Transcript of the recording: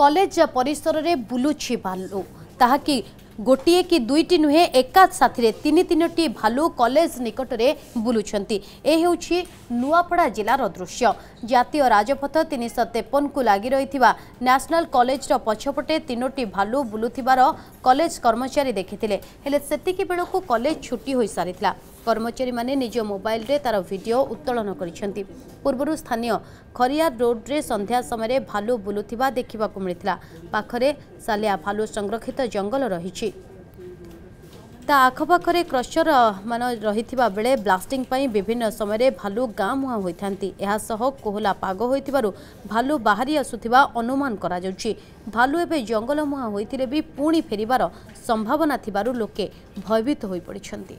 college পরিসরের বুলুছি value তাহাকি ଗୋଟିଏ କି ଦୁଇଟି ନୁହେଁ ଏକା ସାଥିରେ ତିନି ତିନୋଟି ଭାଲୁ କଲେଜ ନିକଟରେ ବୁଲୁଛନ୍ତି ଏ ହେଉଛି ନୂଆପଡ଼ା ଜିଲ୍ଲାର ଦୃଶ୍ୟ ଜାତୀୟ ରାଜପଥ ତିନିଶହ ତେପନକୁ ଲାଗି ରହିଥିବା ନ୍ୟାସନାଲ କଲେଜର ପଛପଟେ ତିନୋଟି ଭାଲୁ ବୁଲୁଥିବାର କଲେଜ କର୍ମଚାରୀ ଦେଖିଥିଲେ ହେଲେ ସେତିକି ବେଳକୁ କଲେଜ ଛୁଟି ହୋଇସାରିଥିଲା କର୍ମଚାରୀମାନେ ନିଜ ମୋବାଇଲରେ ତାର ଭିଡ଼ିଓ ଉତ୍ତୋଳନ କରିଛନ୍ତି ପୂର୍ବରୁ ସ୍ଥାନୀୟ ଖରିଆର ରୋଡ଼ରେ ସନ୍ଧ୍ୟା ସମୟରେ ଭାଲୁ ବୁଲୁଥିବା ଦେଖିବାକୁ ମିଳିଥିଲା ପାଖରେ ସାଲିଆ ଭାଲୁ ସଂରକ୍ଷିତ ଜଙ୍ଗଲ ରହିଛି ତା ଆଖପାଖରେ କ୍ରସର ମାନ ରହିଥିବା ବେଳେ ବ୍ଲାଷ୍ଟିଂ ପାଇଁ ବିଭିନ୍ନ ସମୟରେ ଭାଲୁ ଗାଁ ମୁହାଁ ହୋଇଥାନ୍ତି ଏହାସହ କୋହଲା ପାଗ ହୋଇଥିବାରୁ ଭାଲୁ ବାହାରି ଆସୁଥିବା ଅନୁମାନ କରାଯାଉଛି ଭାଲୁ ଏବେ ଜଙ୍ଗଲ ମୁହାଁ ହୋଇଥିଲେ ବି ପୁଣି ଫେରିବାର ସମ୍ଭାବନା ଥିବାରୁ ଲୋକେ ଭୟଭୀତ ହୋଇପଡ଼ିଛନ୍ତି